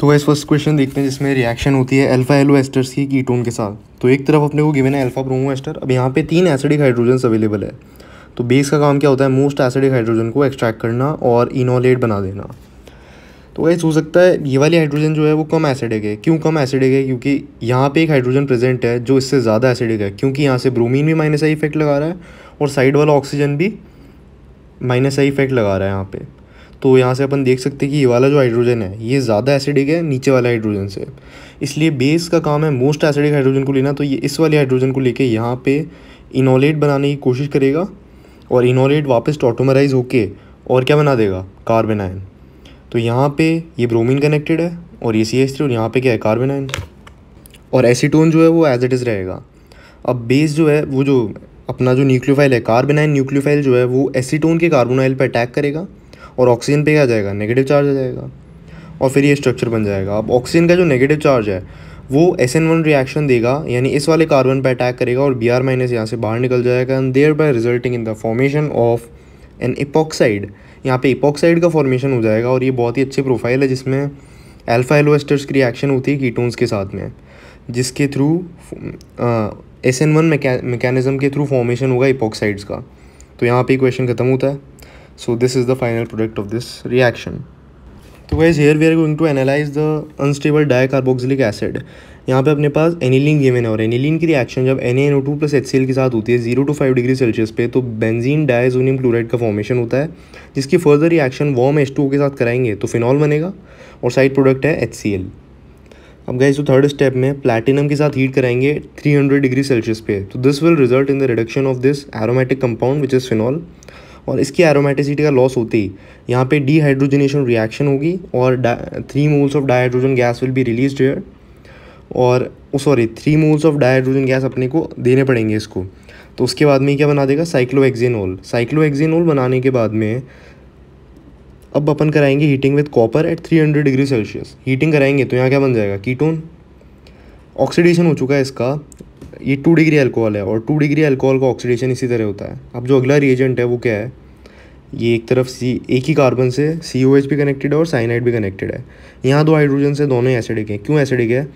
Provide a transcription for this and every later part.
तो वैसे first question देखते हैं जिसमें रिएक्शन होती है अल्फा एलो एस्टर्स की कीटोन के साथ तो एक तरफ अपने को गिवन है अल्फा ब्रोमो एस्टर अब यहाँ पे तीन एसिडिक हाइड्रोजन अवेलेबल है तो बेस का काम क्या होता है मोस्ट एसिडिक हाइड्रोजन को एक्सट्रैक्ट करना और इनोलेट बना देना तो वैसे हो सकता है ये वाली हाइड्रोजन जो है वो कम एसिडिक है क्यों कम एसिडिक है क्योंकि यहाँ पर एक हाइड्रोजन प्रेजेंट है जो इससे ज़्यादा एसिडिक है क्योंकि यहाँ से ब्रोमिन भी माइनस आई इफेक्ट लगा रहा है और साइड वाला ऑक्सीजन भी माइनस आई इफेक्ट लगा रहा है यहाँ पर तो यहाँ से अपन देख सकते हैं कि ये वाला जो हाइड्रोजन है ये ज़्यादा एसिडिक है नीचे वाला हाइड्रोजन से इसलिए बेस का काम है मोस्ट एसिडिक हाइड्रोजन को लेना तो ये इस वाले हाइड्रोजन को लेके यहाँ पे इनोलेट बनाने की कोशिश करेगा और इनोलेट वापस टोटोमराइज होके और क्या बना देगा कार्बन आयन तो यहाँ पर ये ब्रोमिन कनेक्टेड है और ये सी एस थ्री और यहाँ पर क्या है कार्बन आयन और एसीटोन जो है वो एज इट इज़ रहेगा अब बेस जो है वो जो अपना जो न्यूक्लियोफाइल है कार्बन आयन न्यूक्लियोफाइल जो है वो एसीटोन के कार्बोनाइल पर अटैक करेगा और ऑक्सीजन पे क्या जाएगा नेगेटिव चार्ज आ जाएगा और फिर ये स्ट्रक्चर बन जाएगा अब ऑक्सीजन का जो नेगेटिव चार्ज है वो एस एन वन रिएक्शन देगा यानी इस वाले कार्बन पर अटैक करेगा और बी आर माइनस यहाँ से बाहर निकल जाएगा and thereby resulting in the formation of an epoxide यहाँ पे इपॉक्साइड का फॉर्मेशन हो जाएगा और ये बहुत ही अच्छी प्रोफाइल है जिसमें अल्फा एलोएस्टर्स की रिएक्शन होती है कीटोन्स के साथ में जिसके through S N one mechanism के थ्रू फॉर्मेशन होगा इपॉक्साइड्स का तो यहाँ पे क्वेश्चन ख़त्म होता है so this is the final product of this reaction तो so guys here we are going to analyze the unstable dicarboxylic acid यहाँ पे अपने पास एनिलिन गेमेन और एनिलिन की रिएक्शन जब N N O two plus H C L के साथ होती है zero to five degree Celsius पे तो बेंजीन डायजोनियम क्लोराइड का फॉर्मेशन होता है जिसकी further reaction warm H two के साथ कराएंगे तो फिनॉल बनेगा और साइड प्रोडक्ट है एच सी एल अब गए जो थर्ड स्टेप में प्लैटिनम के साथ हीट कराएंगे थ्री हंड्रेड डिग्री सेल्सियस पे तो this will result in the reduction of this aromatic compound which is phenol और इसकी एरोमेटिसिटी का लॉस होते ही यहाँ पे डीहाइड्रोजनेशन रिएक्शन होगी और three moles of dihydrogen gas will be release here और sorry three moles of dihydrogen gas अपने को देने पड़ेंगे इसको तो उसके बाद में क्या बना देगा साइक्लोएक्जेनोल साइक्लोएक्जेनोल बनाने के बाद में अब अपन कराएंगे heating with copper at 300 degree Celsius heating कराएंगे तो यहाँ क्या बन जाएगा कीटोन ऑक्सीडेशन हो चुका है इसका ये टू डिग्री अल्कोहल है और टू डिग्री अल्कोहल का ऑक्सीडेशन इसी तरह होता है अब जो अगला रिएजेंट है वो क्या है ये एक तरफ सी एक ही कार्बन से सी ओ एच भी कनेक्टेड है और साइनाइड भी कनेक्टेड है यहाँ दो हाइड्रोजन से दोनों ही एसिडिक हैं क्यों एसिडिक है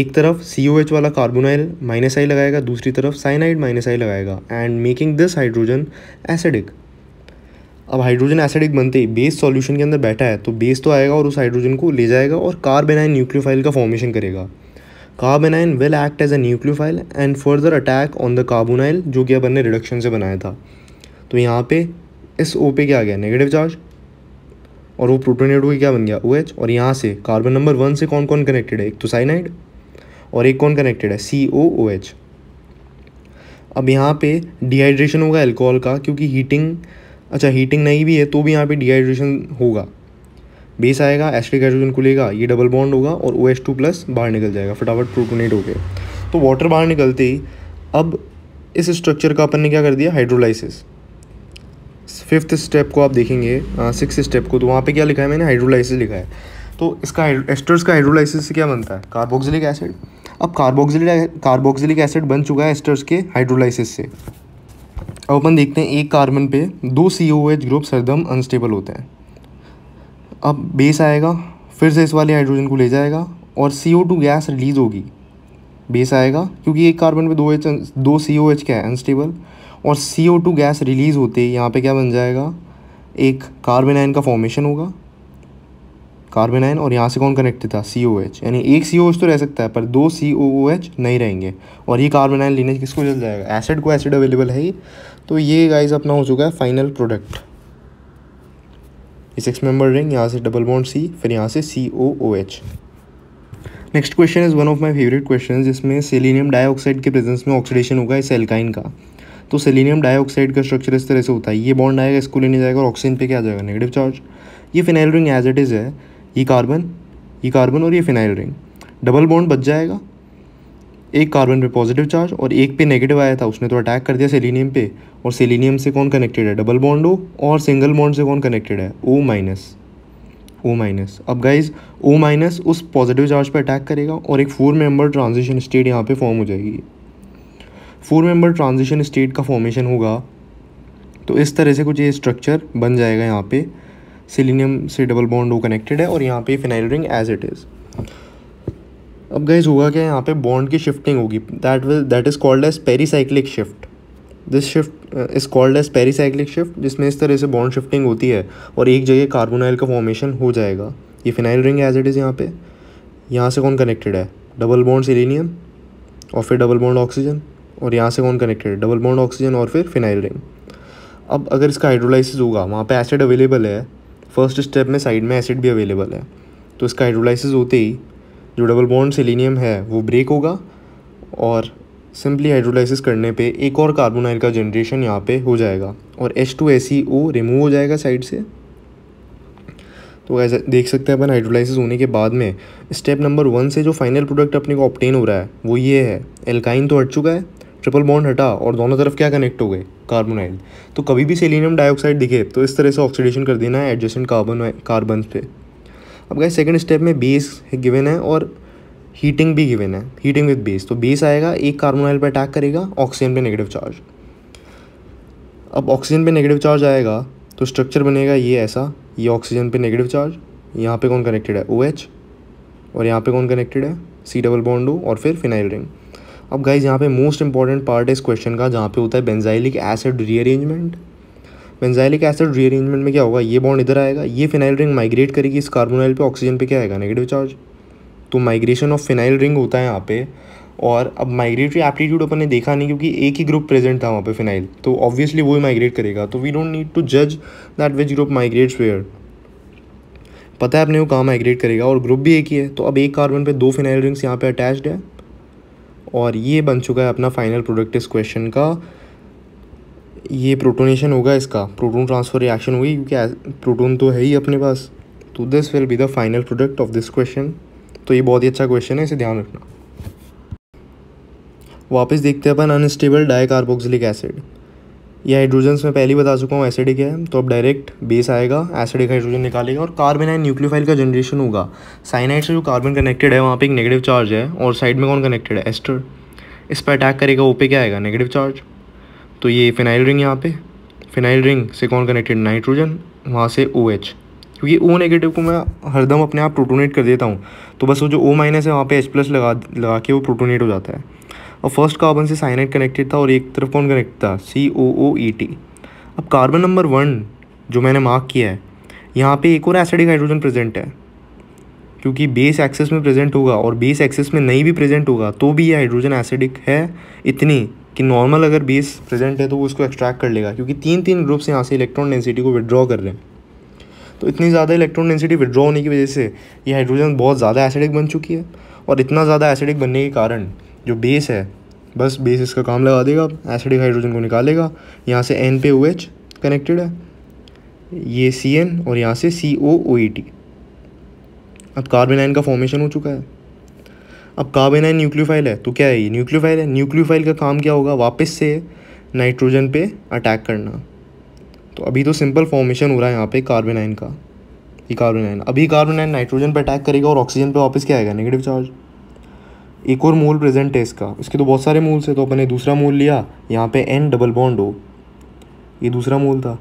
एक तरफ सी ओ एच वाला कार्बोनाइल माइनस आई लगाएगा दूसरी तरफ साइनाइड माइनस आई लगाएगा and making this hydrogen acidic अब हाइड्रोजन एसिडिक बनते ही बेस सॉल्यूशन के अंदर बैठा है तो बेस तो आएगा और उस हाइड्रोजन को ले जाएगा और कार्बेनाइन न्यूक्लियोफाइल का फॉर्मेशन करेगा carbanion will act as a nucleophile and further attack on the carbonyl जो कि अपन ने रिडक्शन से बनाया था तो यहाँ पे इस ओ पे क्या आ गया नेगेटिव चार्ज और वो प्रोटोनेट हुई क्या बन गया ओ OH और यहाँ से कार्बन नंबर वन से कौन कौन कनेक्टेड है एक तो साइनाइड और एक कौन कनेक्टेड है सी ओ ओ एच अब यहाँ पे डिहाइड्रेशन होगा एल्कोहल का क्योंकि हीटिंग अच्छा हीटिंग नहीं भी है तो भी यहाँ पे डिहाइड्रेशन होगा बेस आएगा एस टी हाइड्रोजन खुलेगा ये डबल बॉन्ड होगा और ओ एस टू प्लस बाहर निकल जाएगा फटाफट प्रोटोनेट हो गया तो वाटर बाहर निकलते ही अब इस स्ट्रक्चर का अपन ने क्या कर दिया हाइड्रोलाइसिस फिफ्थ स्टेप को आप देखेंगे सिक्स स्टेप को तो वहाँ पे क्या लिखा है मैंने हाइड्रोलाइसिस लिखा है तो इसका एस्टर्स का हाइड्रोलाइसिस से क्या बनता है कार्बोक्सिलिक एसिड अब कार्बोक्सिलिक कार्बोक्सिलिक एसिड बन चुका है एस्टर्स के हाइड्रोलाइसिस से अब अपन देखते हैं एक कार्बन पे दो सी ओ एच ग्रुप सरदम अनस्टेबल होते हैं अब बेस आएगा फिर से इस वाले हाइड्रोजन को ले जाएगा और सी गैस रिलीज़ होगी बेस आएगा क्योंकि एक कार्बन पे दो एच दो सी ओ एच क्या है अनस्टेबल और C O two gas release होते ही यहाँ पे क्या बन जाएगा एक कार्बन आयन का फॉर्मेशन होगा कार्बन आयन और यहाँ से कौन कनेक्टेड था सी ओ एच यानी एक सी ओ एच तो रह सकता है पर दो सी ओ ओ एच नहीं रहेंगे और ये कार्बन आयन लेने किसको चल जाएगा एसिड को एसिड अवेलेबल है ही तो ये गाइज अपना हो चुका है फाइनल प्रोडक्ट ये सिक्स मेंबर रिंग यहाँ से डबल बॉन्ड सी फिर यहाँ से C O O H next question is one of my favourite question जिसमें सेलिनियम डाइऑक्साइड के प्रेजेंस में ऑक्सीडेशन होगा इस एल्काइन का तो सेलिनियम डाइऑक्साइड का स्ट्रक्चर इस तरह से होता है ये बॉन्ड आएगा इसको लेने जाएगा और ऑक्सीजन पे क्या आ जाएगा नेगेटिव चार्ज ये phenyl ring as it is है ये कार्बन ये कार्बन और ये फिनाइल रिंग डबल बॉन्ड बच जाएगा एक कार्बन पे पॉजिटिव चार्ज और एक पे नेगेटिव आया था उसने तो अटैक कर दिया सेलिनियम पे और सेलिनियम से कौन कनेक्टेड है डबल बॉन्ड ओ और सिंगल बॉन्ड से कौन कनेक्टेड है ओ माइनस ओ माइनस अब गाइज ओ माइनस उस पॉजिटिव चार्ज पे अटैक करेगा और एक फोर मेंबर ट्रांजिशन स्टेट यहाँ पे फॉर्म हो जाएगी फोर मेंबर ट्रांजिशन स्टेट का फॉर्मेशन होगा तो इस तरह से कुछ ये स्ट्रक्चर बन जाएगा यहाँ पे सिलीनियम से डबल बॉन्ड ओ कनेक्टेड है और यहाँ पे phenyl ring as it is अब गाइज होगा क्या यहाँ पे बॉन्ड की शिफ्टिंग होगी that will that is called as pericyclic shift this shift is called as pericyclic shift जिसमें इस तरह से बॉन्ड शिफ्टिंग होती है और एक जगह कार्बोनाइल का फॉर्मेशन हो जाएगा ये phenyl ring as it is यहाँ पे यहाँ से कौन कनेक्टेड है डबल बॉन्ड सिलीनियम और फिर डबल बॉन्ड ऑक्सीजन और यहाँ से कौन कनेक्टेड है डबल बॉन्ड ऑक्सीजन और फिर फिनाइल रिंग अब अगर इसका हाइड्रोलाइसिस होगा वहाँ पे एसिड अवेलेबल है फर्स्ट स्टेप में साइड में एसिड भी अवेलेबल है तो इसका हाइड्रोलाइसिस होते ही जो डबल बॉन्ड सेलिनियम है वो ब्रेक होगा और सिंपली हाइड्रोलाइसिस करने पे एक और कार्बोनाइल का जनरेशन यहाँ पे हो जाएगा और H two S E O remove हो जाएगा साइड से तो ऐसा देख सकते हैं अपन हाइड्रोलाइसिस होने के बाद में स्टेप नंबर वन से जो फाइनल प्रोडक्ट अपने को ऑप्टेन हो रहा है वो ये है एल्काइन तो हट चुका है ट्रिपल बॉन्ड हटा और दोनों तरफ क्या कनेक्ट हो गए कार्बोनाइल तो कभी भी सेलिनियम डाइऑक्साइड दिखे तो इस तरह से ऑक्सीडेशन कर देना है एडजस्टेंट कार्बन कार्बन पे अब गए सेकेंड स्टेप में बेस गिवन है और हीटिंग भी गिवन है हीटिंग विद बेस तो बेस आएगा एक कार्बोनाइल पर अटैक करेगा ऑक्सीजन पे नेगेटिव चार्ज अब ऑक्सीजन पे नेगेटिव चार्ज आएगा तो स्ट्रक्चर बनेगा ये ऐसा ये ऑक्सीजन पे नेगेटिव चार्ज यहाँ पे कौन कनेक्टेड है ओ OH, और यहाँ पे कौन कनेक्टेड है सी डबल बॉन्डो और फिर फिनाइल रिंग अब गाइज यहाँ पे मोस्ट इंपॉर्टेंट पार्ट है इस क्वेश्चन का जहाँ पे होता है benzilic acid rearrangement benzilic acid rearrangement में क्या होगा ये बॉन्ड इधर आएगा ये फिनाइल रिंग माइग्रेट करेगी इस कार्बोनाइल पे ऑक्सीजन पे क्या आएगा नेगेटिव चार्ज तो माइग्रेशन ऑफ फिनाइल रिंग होता है यहाँ पे और अब माइग्रेटरी एप्टीट्यूड अपन ने देखा नहीं क्योंकि एक ही ग्रुप प्रेजेंट था वहाँ पे फिनाइल तो ऑब्वियसली वो ही माइग्रेट करेगा तो वी डोंट नीड टू जज that which group migrates where पता है अपने वो कहाँ माइग्रेट करेगा और ग्रुप भी एक ही है तो अब एक कार्बन पर दो फिनाइल रिंग्स यहाँ पर अटैच्ड है और ये बन चुका है अपना फाइनल प्रोडक्ट इस क्वेश्चन का ये प्रोटोनेशन होगा इसका प्रोटोन ट्रांसफर रिएक्शन होगी क्योंकि प्रोटोन तो है ही अपने पास तो this will be the final product of this question तो ये बहुत ही अच्छा क्वेश्चन है इसे ध्यान रखना वापस देखते हैं अपन अनस्टेबल डायकार्बोक्सिलिक एसिड ये हाइड्रोजन में पहले बता चुका हूँ एसिडिक है तो अब डायरेक्ट बेस आएगा एसिडिक हाइड्रोजन निकालेगा और कार्बन एंड न्यूक्लियोफाइल का जनरेशन होगा साइनाइड से जो कार्बन कनेक्टेड है वहाँ पे एक नेगेटिव चार्ज है और साइड में कौन कनेक्टेड है एस्टर इस पर अटैक करेगा ओ पे क्या आएगा नेगेटिव चार्ज तो ये फिनाइल रिंग यहाँ पे फिनाइल रिंग से कौन कनेक्टेड नाइट्रोजन वहाँ से ओ एच क्योंकि ओ नेगेटिव को मैं हरदम अपने आप प्रोटोनेट कर देता हूँ तो बस वो जो ओ माइनस है वहाँ पे एच प्लस लगा लगा के वो प्रोटोनेट हो जाता है और फर्स्ट कार्बन से साइनाइड कनेक्टेड था और एक तरफ कौन कनेक्ट था C O O E T अब कार्बन नंबर वन जो मैंने मार्क किया है यहाँ पे एक और एसिडिक हाइड्रोजन प्रेजेंट है क्योंकि बेस एक्सेस में प्रेजेंट होगा और बेस एक्सेस में नहीं भी प्रेजेंट होगा तो भी ये हाइड्रोजन एसिडिक है इतनी कि नॉर्मल अगर बेस प्रेजेंट है तो वो उसको एक्सट्रैक्ट कर लेगा क्योंकि तीन तीन ग्रुप्स यहाँ से इलेक्ट्रॉन डेंसिटी को विड्रॉ कर रहे हैं तो इतनी ज़्यादा इलेक्ट्रॉन डेंसिटी विड्रॉ होने की वजह से ये हाइड्रोजन बहुत ज़्यादा एसिडिक बन चुकी है और इतना ज़्यादा एसिडिक बनने के कारण जो बेस है बस बेस इसका काम लगा देगा एसिडिक हाइड्रोजन को निकालेगा यहाँ से एन पे ओ एच कनेक्टेड है ये सी एन और यहाँ से C O O E T अब कार्बन आयन का फॉर्मेशन हो चुका है अब कार्बन है न्यूक्लियोफाइल है तो क्या है ये न्यूक्लियोफाइल है न्यूक्लियोफाइल का काम क्या होगा वापस से नाइट्रोजन पे अटैक करना तो अभी तो सिंपल फॉर्मेशन हो रहा है यहाँ पे कार्बन आइन का ये कार्बन आइन अभी कार्बन आइन नाइट्रोजन पे अटैक करेगा और ऑक्सीजन पे वापस क्या आएगा नेगेटिव चार्ज एक और मोल प्रेजेंट है इसका इसके तो बहुत सारे मोल्स है तो अपने दूसरा मोल लिया यहाँ पे एन डबल बॉन्ड हो ये दूसरा मोल था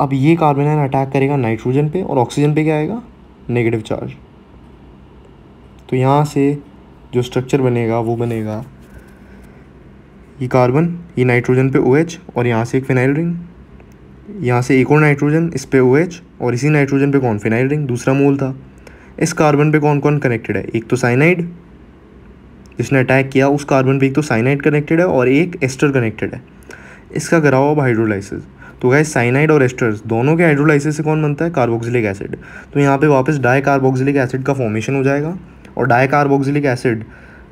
अब ये कार्बन आइन अटैक करेगा नाइट्रोजन पे और ऑक्सीजन पे क्या आएगा नेगेटिव चार्ज तो यहाँ से जो स्ट्रक्चर बनेगा वो बनेगा ये कार्बन ये नाइट्रोजन पे ओएच OH, और यहाँ से एक फिनाइल रिंग यहाँ से एक और नाइट्रोजन इस पे ओ OH, और इसी नाइट्रोजन पे कौन फिनाइल रिंग दूसरा मोल था इस कार्बन पे कौन कौन कनेक्टेड है एक तो साइनाइड जिसने अटैक किया उस कार्बन पे एक तो साइनाइड कनेक्टेड है और एक एस्टर कनेक्टेड है इसका कराओ अब हाइड्रोलाइसिस तो गए साइनाइड और एस्टर्स दोनों के हाइड्रोलाइसिस से कौन बनता है कार्बोक्सिलिक एसिड तो यहाँ पे वापस डाई कार्बोक्सिलिक एसिड का फॉर्मेशन हो जाएगा और डायकार्बोक्सिलिक एसिड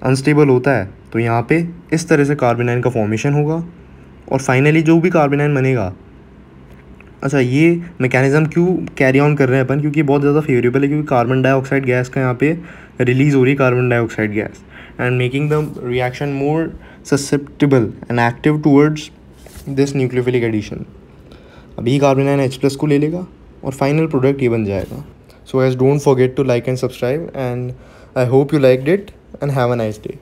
अनस्टेबल होता है तो यहाँ पे इस तरह से कार्बोनाइन का फॉर्मेशन होगा और फाइनली जो भी कार्बोनाइन बनेगा अच्छा ये मैकेनिज़्म क्यों कैरी ऑन कर रहे हैं अपन क्योंकि बहुत ज़्यादा फेवरेबल है क्योंकि कार्बन डाइऑक्साइड गैस का यहाँ पे रिलीज़ हो रही है carbon dioxide gas and making the reaction more susceptible and active towards this nucleophilic addition अभी कार्बोनाइन एच प्लस को ले लेगा और फाइनल प्रोडक्ट ये बन जाएगा so as don't forget to like and subscribe and I hope you liked it and have a nice day.